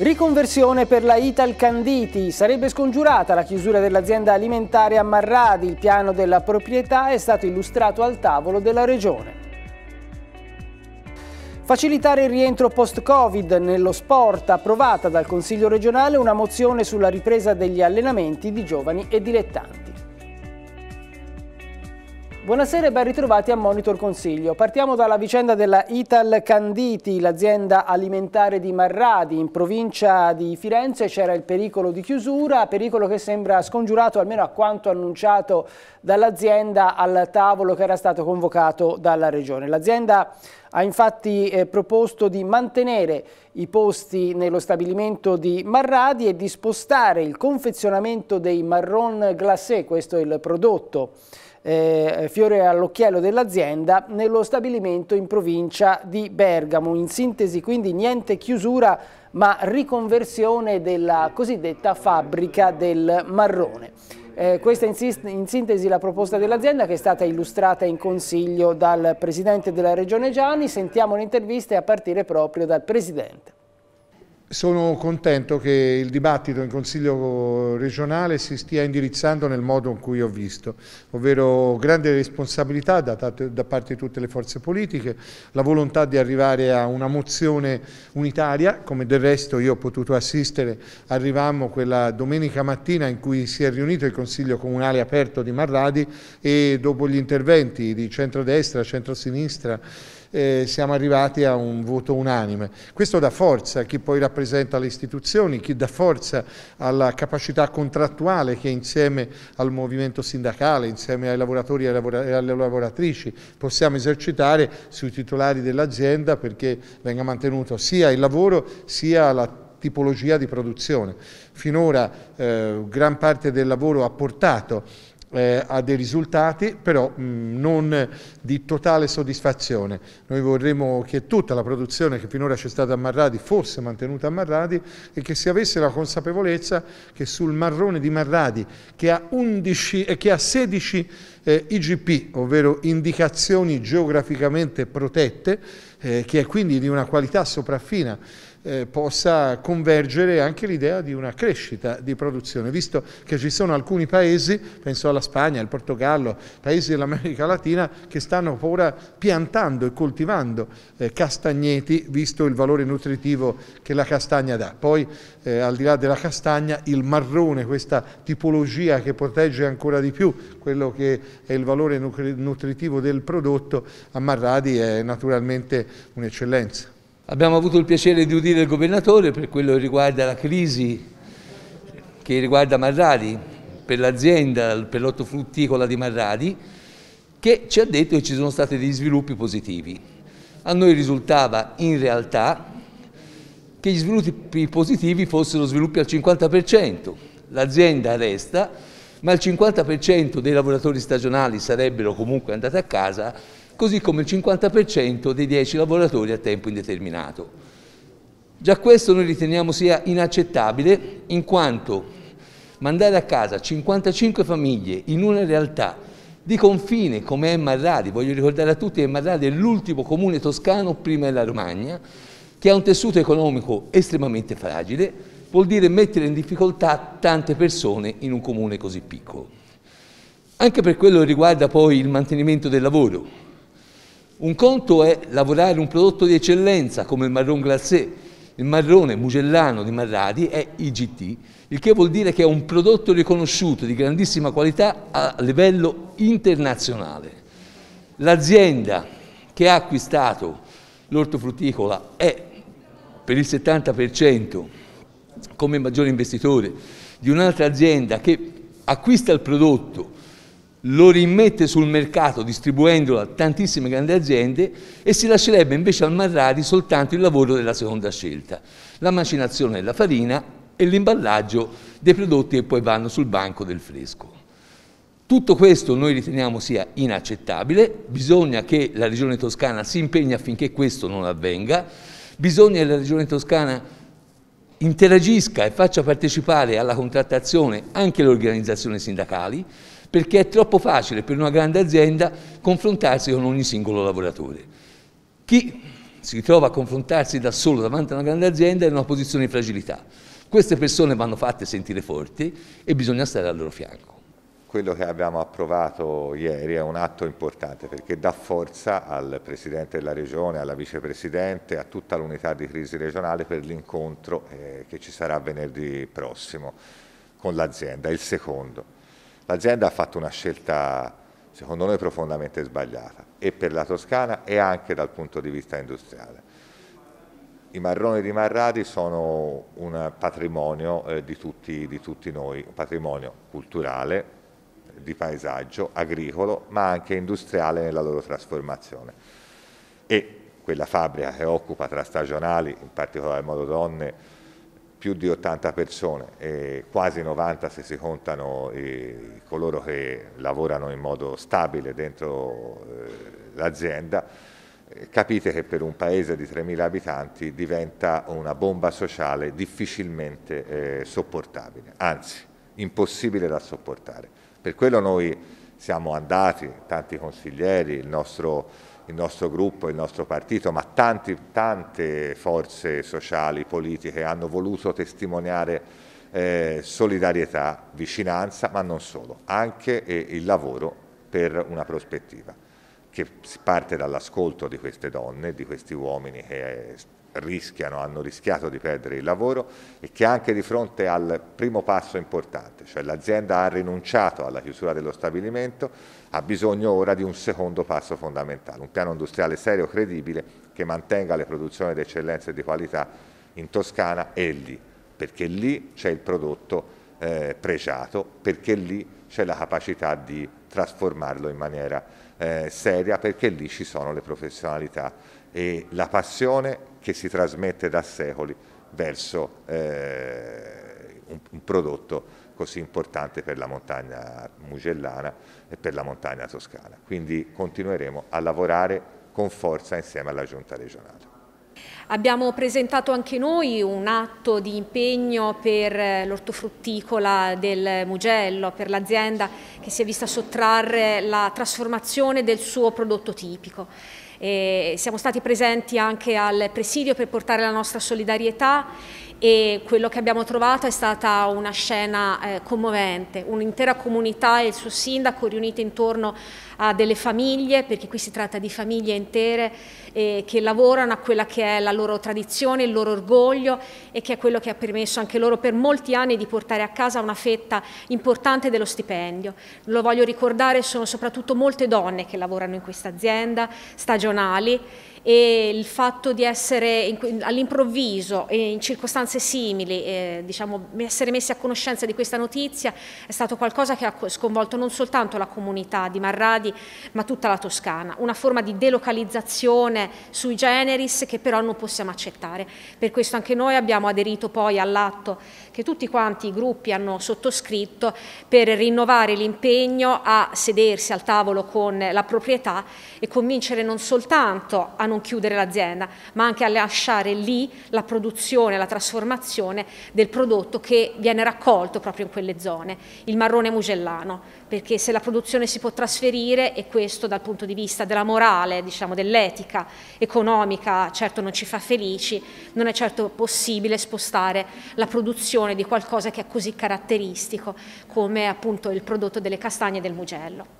Riconversione per la Ital Canditi. Sarebbe scongiurata la chiusura dell'azienda alimentare a Marradi. Il piano della proprietà è stato illustrato al tavolo della Regione. Facilitare il rientro post-Covid nello sport, approvata dal Consiglio regionale una mozione sulla ripresa degli allenamenti di giovani e dilettanti. Buonasera e ben ritrovati a Monitor Consiglio. Partiamo dalla vicenda della Ital Canditi, l'azienda alimentare di Marradi in provincia di Firenze. C'era il pericolo di chiusura, pericolo che sembra scongiurato almeno a quanto annunciato dall'azienda al tavolo che era stato convocato dalla regione. L'azienda ha infatti eh, proposto di mantenere i posti nello stabilimento di Marradi e di spostare il confezionamento dei marron glacé, questo è il prodotto eh, fiore all'occhiello dell'azienda nello stabilimento in provincia di Bergamo. In sintesi quindi niente chiusura ma riconversione della cosiddetta fabbrica del marrone. Eh, questa è in sintesi la proposta dell'azienda che è stata illustrata in consiglio dal Presidente della Regione Gianni. Sentiamo le interviste a partire proprio dal Presidente. Sono contento che il dibattito in Consiglio regionale si stia indirizzando nel modo in cui ho visto, ovvero grande responsabilità da, da parte di tutte le forze politiche, la volontà di arrivare a una mozione unitaria, come del resto io ho potuto assistere, arrivammo quella domenica mattina in cui si è riunito il Consiglio Comunale aperto di Marradi e dopo gli interventi di centrodestra, centrosinistra, eh, siamo arrivati a un voto unanime. Questo dà forza a chi poi rappresenta le istituzioni, chi dà forza alla capacità contrattuale che insieme al movimento sindacale, insieme ai lavoratori e alle lavoratrici possiamo esercitare sui titolari dell'azienda perché venga mantenuto sia il lavoro sia la tipologia di produzione. Finora eh, gran parte del lavoro ha portato eh, a dei risultati, però mh, mm, non di totale soddisfazione. Noi vorremmo che tutta la produzione che finora c'è stata a Marradi fosse mantenuta a Marradi e che si avesse la consapevolezza che sul marrone di Marradi, che ha, 11, eh, che ha 16 eh, IGP, ovvero indicazioni geograficamente protette, eh, che è quindi di una qualità sopraffina eh, possa convergere anche l'idea di una crescita di produzione, visto che ci sono alcuni paesi, penso alla Spagna, al Portogallo, paesi dell'America Latina, che stanno ora piantando e coltivando eh, castagneti, visto il valore nutritivo che la castagna dà. Poi, eh, al di là della castagna, il marrone, questa tipologia che protegge ancora di più quello che è il valore nutritivo del prodotto, a Marradi è naturalmente un'eccellenza. Abbiamo avuto il piacere di udire il governatore per quello che riguarda la crisi che riguarda Marradi, per l'azienda, per l'ottofrutticola di Marradi, che ci ha detto che ci sono stati degli sviluppi positivi. A noi risultava in realtà che gli sviluppi positivi fossero sviluppi al 50%. L'azienda resta, ma il 50% dei lavoratori stagionali sarebbero comunque andati a casa così come il 50% dei 10 lavoratori a tempo indeterminato. Già questo noi riteniamo sia inaccettabile in quanto mandare a casa 55 famiglie in una realtà di confine come è Marradi, voglio ricordare a tutti che Marradi è l'ultimo comune toscano prima della Romagna, che ha un tessuto economico estremamente fragile, vuol dire mettere in difficoltà tante persone in un comune così piccolo. Anche per quello che riguarda poi il mantenimento del lavoro, un conto è lavorare un prodotto di eccellenza come il marron glacé, il marrone mugellano di Marradi è IGT, il che vuol dire che è un prodotto riconosciuto di grandissima qualità a livello internazionale. L'azienda che ha acquistato l'ortofrutticola è per il 70% come maggiore investitore di un'altra azienda che acquista il prodotto lo rimette sul mercato distribuendolo a tantissime grandi aziende e si lascerebbe invece al Marrari soltanto il lavoro della seconda scelta, la macinazione della farina e l'imballaggio dei prodotti che poi vanno sul banco del fresco. Tutto questo noi riteniamo sia inaccettabile, bisogna che la Regione Toscana si impegni affinché questo non avvenga, bisogna che la Regione Toscana interagisca e faccia partecipare alla contrattazione anche le organizzazioni sindacali, perché è troppo facile per una grande azienda confrontarsi con ogni singolo lavoratore. Chi si trova a confrontarsi da solo davanti a una grande azienda è in una posizione di fragilità. Queste persone vanno fatte sentire forti e bisogna stare al loro fianco. Quello che abbiamo approvato ieri è un atto importante perché dà forza al Presidente della Regione, alla Vicepresidente, a tutta l'unità di crisi regionale per l'incontro eh, che ci sarà venerdì prossimo con l'azienda, il secondo. L'azienda ha fatto una scelta, secondo noi, profondamente sbagliata e per la Toscana e anche dal punto di vista industriale. I marroni di Marradi sono un patrimonio eh, di, tutti, di tutti noi, un patrimonio culturale, di paesaggio, agricolo, ma anche industriale nella loro trasformazione. E quella fabbrica che occupa tra stagionali, in particolare modo donne, più di 80 persone, eh, quasi 90 se si contano eh, coloro che lavorano in modo stabile dentro eh, l'azienda, eh, capite che per un paese di 3.000 abitanti diventa una bomba sociale difficilmente eh, sopportabile, anzi impossibile da sopportare. Per quello noi siamo andati, tanti consiglieri, il nostro il nostro gruppo, il nostro partito, ma tanti, tante forze sociali, politiche hanno voluto testimoniare eh, solidarietà, vicinanza, ma non solo, anche eh, il lavoro per una prospettiva che parte dall'ascolto di queste donne, di questi uomini che rischiano, hanno rischiato di perdere il lavoro e che anche di fronte al primo passo importante, cioè l'azienda ha rinunciato alla chiusura dello stabilimento, ha bisogno ora di un secondo passo fondamentale, un piano industriale serio, credibile, che mantenga le produzioni d'eccellenza e di qualità in Toscana e lì, perché lì c'è il prodotto eh, pregiato, perché lì c'è la capacità di trasformarlo in maniera eh, seria perché lì ci sono le professionalità e la passione che si trasmette da secoli verso eh, un, un, prodotto così importante per la montagna mugellana e per la montagna toscana. Quindi continueremo a lavorare con forza insieme alla Giunta regionale. Abbiamo presentato anche noi un atto di impegno per eh, l'ortofrutticola del Mugello, per l'azienda che si è vista sottrarre la trasformazione del suo prodotto tipico. E eh, siamo stati presenti anche al presidio per portare la nostra solidarietà e quello che abbiamo trovato è stata una scena eh, commovente, un'intera comunità e il suo sindaco riuniti intorno a delle famiglie, perché qui si tratta di famiglie intere eh, che lavorano a quella che è la loro tradizione, il loro orgoglio e che è quello che ha permesso anche loro per molti anni di portare a casa una fetta importante dello stipendio. Lo voglio ricordare, sono soprattutto molte donne che lavorano in questa azienda, stagionali e il fatto di essere all'improvviso e in circostanze simili, eh, diciamo, essere messi a conoscenza di questa notizia è stato qualcosa che ha sconvolto non soltanto la comunità di Marradi ma tutta la Toscana, una forma di delocalizzazione sui generis che però non possiamo accettare. Per questo anche noi abbiamo aderito poi all'atto che tutti quanti i gruppi hanno sottoscritto per rinnovare l'impegno a sedersi al tavolo con la proprietà e convincere non soltanto a non chiudere l'azienda, ma anche a lasciare lì la produzione, la trasformazione del prodotto che viene raccolto proprio in quelle zone, il marrone mugellano, perché se la produzione si può trasferire e questo dal punto di vista della morale, diciamo, dell'etica economica, certo non ci fa felici, non è certo possibile spostare la produzione di qualcosa che è così caratteristico come appunto il prodotto delle castagne e del mugello.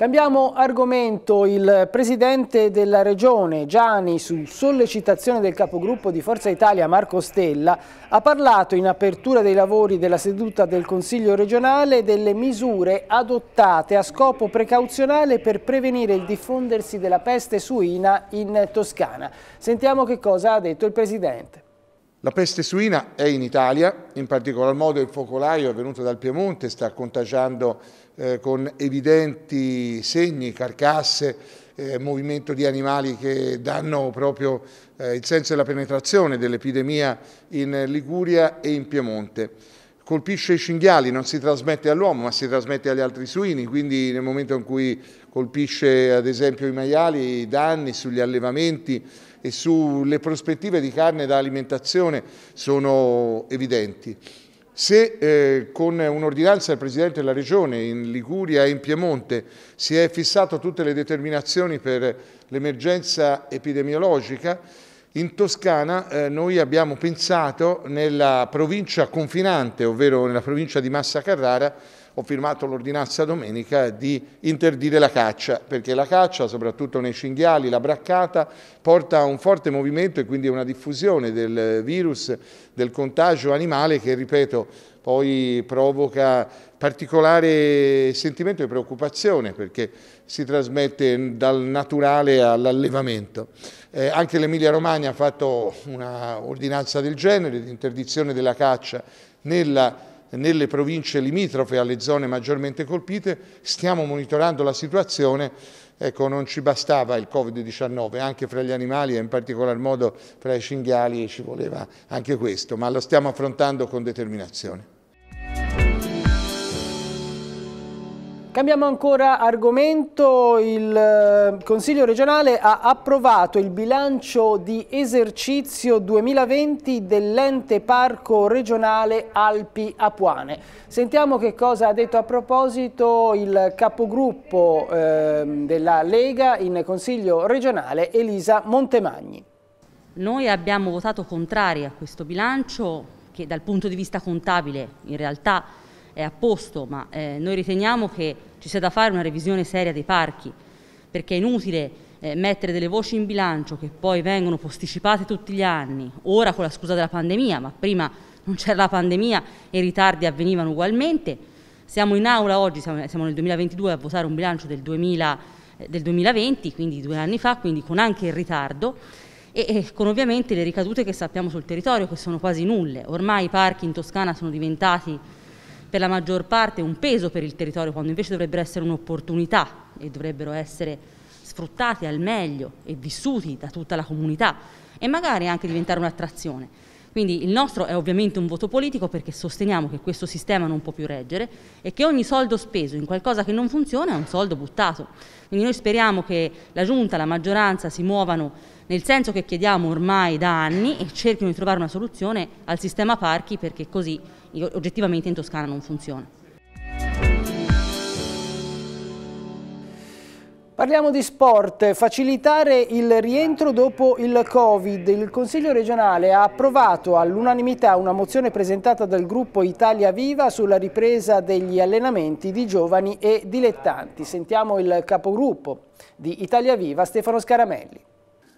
Cambiamo argomento. Il presidente della regione Gianni, su sollecitazione del capogruppo di Forza Italia Marco Stella, ha parlato in apertura dei lavori della seduta del Consiglio regionale delle misure adottate a scopo precauzionale per prevenire il diffondersi della peste suina in Toscana. Sentiamo che cosa ha detto il presidente. La peste suina è in Italia, in particolar modo il focolaio è venuto dal Piemonte, sta contagiando eh, con evidenti segni, carcasse, eh, movimento di animali che danno proprio eh, il senso della penetrazione dell'epidemia in Liguria e in Piemonte. Colpisce i cinghiali, non si trasmette all'uomo ma si trasmette agli altri suini, quindi nel momento in cui colpisce ad esempio i maiali, i danni sugli allevamenti e sulle prospettive di carne da alimentazione sono evidenti. Se eh, con un'ordinanza del Presidente della Regione in Liguria e in Piemonte si è fissato tutte le determinazioni per l'emergenza epidemiologica, in Toscana eh, noi abbiamo pensato nella provincia confinante, ovvero nella provincia di Massa Carrara, ho firmato l'ordinanza domenica di interdire la caccia, perché la caccia, soprattutto nei cinghiali, la braccata, porta a un forte movimento e quindi a una diffusione del virus, del contagio animale che, ripeto, poi provoca particolare sentimento di preoccupazione perché si trasmette dal naturale all'allevamento. Eh, anche l'Emilia Romagna ha fatto un'ordinanza del genere di interdizione della caccia nella nelle province limitrofe alle zone maggiormente colpite, stiamo monitorando la situazione, ecco non ci bastava il Covid-19, anche fra gli animali e in particolar modo fra i cinghiali ci voleva anche questo, ma lo stiamo affrontando con determinazione. Cambiamo ancora argomento, il eh, Consiglio regionale ha approvato il bilancio di esercizio 2020 dell'ente parco regionale Alpi Apuane. Sentiamo che cosa ha detto a proposito il capogruppo eh, della Lega in Consiglio regionale Elisa Montemagni. Noi abbiamo votato contrari a questo bilancio che dal punto di vista contabile in realtà è a posto, ma eh, noi riteniamo che ci sia da fare una revisione seria dei parchi, perché è inutile eh, mettere delle voci in bilancio che poi vengono posticipate tutti gli anni, ora con la scusa della pandemia, ma prima non c'era la pandemia e i ritardi avvenivano ugualmente. Siamo in aula oggi, siamo, siamo nel 2022 a votare un bilancio del, 2000, eh, del 2020, quindi due anni fa, quindi con anche il ritardo e, e con ovviamente le ricadute che sappiamo sul territorio che sono quasi nulle. Ormai i parchi in Toscana sono diventati per la maggior parte un peso per il territorio, quando invece dovrebbero essere un'opportunità e dovrebbero essere sfruttati al meglio e vissuti da tutta la comunità e magari anche diventare un'attrazione. Quindi il nostro è ovviamente un voto politico perché sosteniamo che questo sistema non può più reggere e che ogni soldo speso in qualcosa che non funziona è un soldo buttato. Quindi noi speriamo che la Giunta, la maggioranza si muovano nel senso che chiediamo ormai da anni e cerchino di trovare una soluzione al sistema parchi perché così oggettivamente in Toscana non funziona. Parliamo di sport, facilitare il rientro dopo il Covid. Il Consiglio regionale ha approvato all'unanimità una mozione presentata dal gruppo Italia Viva sulla ripresa degli allenamenti di giovani e dilettanti. Sentiamo il capogruppo di Italia Viva, Stefano Scaramelli.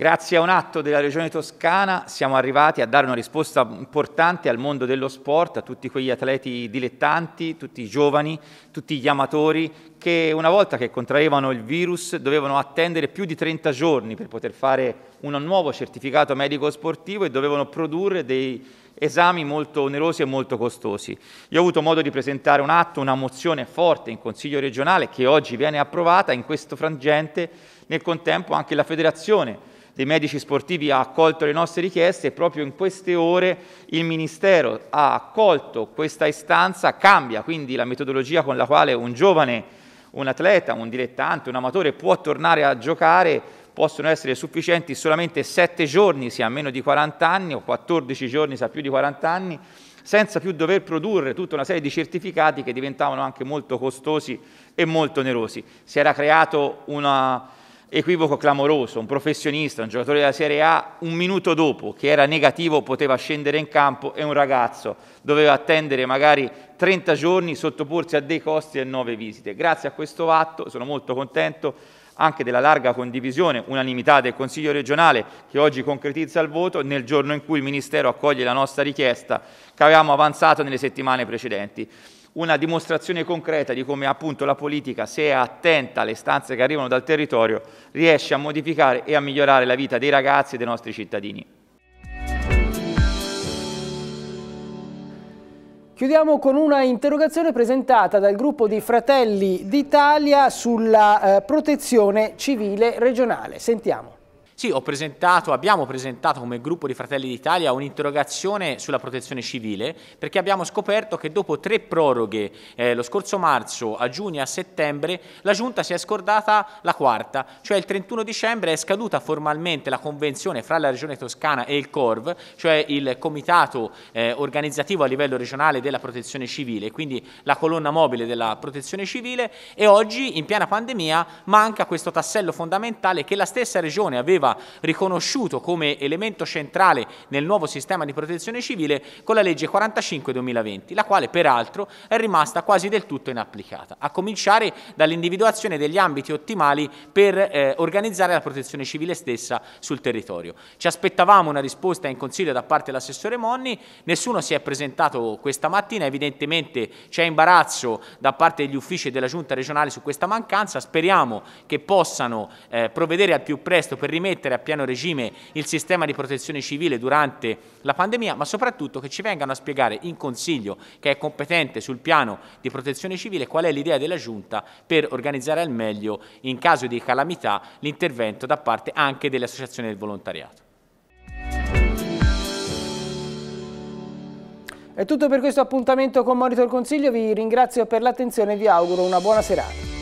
Grazie a un atto della Regione Toscana siamo arrivati a dare una risposta importante al mondo dello sport, a tutti quegli atleti dilettanti, tutti i giovani, tutti gli amatori che una volta che contraevano il virus dovevano attendere più di 30 giorni per poter fare un nuovo certificato medico sportivo e dovevano produrre dei esami molto onerosi e molto costosi. Io ho avuto modo di presentare un atto, una mozione forte in Consiglio regionale che oggi viene approvata in questo frangente, nel contempo anche la federazione dei medici sportivi ha accolto le nostre richieste e proprio in queste ore il Ministero ha accolto questa istanza, cambia quindi la metodologia con la quale un giovane, un atleta, un dilettante, un amatore può tornare a giocare, possono essere sufficienti solamente 7 giorni se ha meno di 40 anni o 14 giorni se ha più di 40 anni, senza più dover produrre tutta una serie di certificati che diventavano anche molto costosi e molto onerosi. Si era creato una equivoco clamoroso, un professionista, un giocatore della Serie A, un minuto dopo che era negativo poteva scendere in campo e un ragazzo doveva attendere magari 30 giorni, sottoporsi a dei costi e 9 visite. Grazie a questo atto sono molto contento anche della larga condivisione, unanimità del Consiglio regionale che oggi concretizza il voto nel giorno in cui il Ministero accoglie la nostra richiesta che avevamo avanzato nelle settimane precedenti una dimostrazione concreta di come appunto la politica, se è attenta alle stanze che arrivano dal territorio, riesce a modificare e a migliorare la vita dei ragazzi e dei nostri cittadini. Chiudiamo con una interrogazione presentata dal gruppo di Fratelli d'Italia sulla eh, protezione civile regionale. Sentiamo. Sì, presentato, abbiamo presentato come gruppo di Fratelli d'Italia un'interrogazione sulla protezione civile perché abbiamo scoperto che dopo tre proroghe eh, lo scorso marzo, a giugno e a settembre, la Giunta si è scordata la quarta, cioè il 31 dicembre è scaduta formalmente la convenzione fra la Regione Toscana e il CORV, cioè il Comitato eh, Organizzativo a livello regionale della protezione civile, quindi la colonna mobile della protezione civile e oggi in piena pandemia manca questo tassello fondamentale che la stessa Regione aveva riconosciuto come elemento centrale nel nuovo sistema di protezione civile con la legge 45 2020, la quale peraltro è rimasta quasi del tutto inapplicata, a cominciare dall'individuazione degli ambiti ottimali per eh, organizzare la protezione civile stessa sul territorio. Ci aspettavamo una risposta in consiglio da parte dell'assessore Monni, nessuno si è presentato questa mattina, evidentemente c'è imbarazzo da parte degli uffici della giunta regionale su questa mancanza, speriamo che possano eh, provvedere al più presto per rimettere rimettere a pieno regime il sistema di protezione civile durante la pandemia, ma soprattutto che ci vengano a spiegare in Consiglio, che è competente sul piano di protezione civile, qual è l'idea della Giunta per organizzare al meglio, in caso di calamità, l'intervento da parte anche delle associazioni del volontariato. È tutto per questo appuntamento con Monitor Consiglio, vi ringrazio per l'attenzione e vi auguro una buona serata.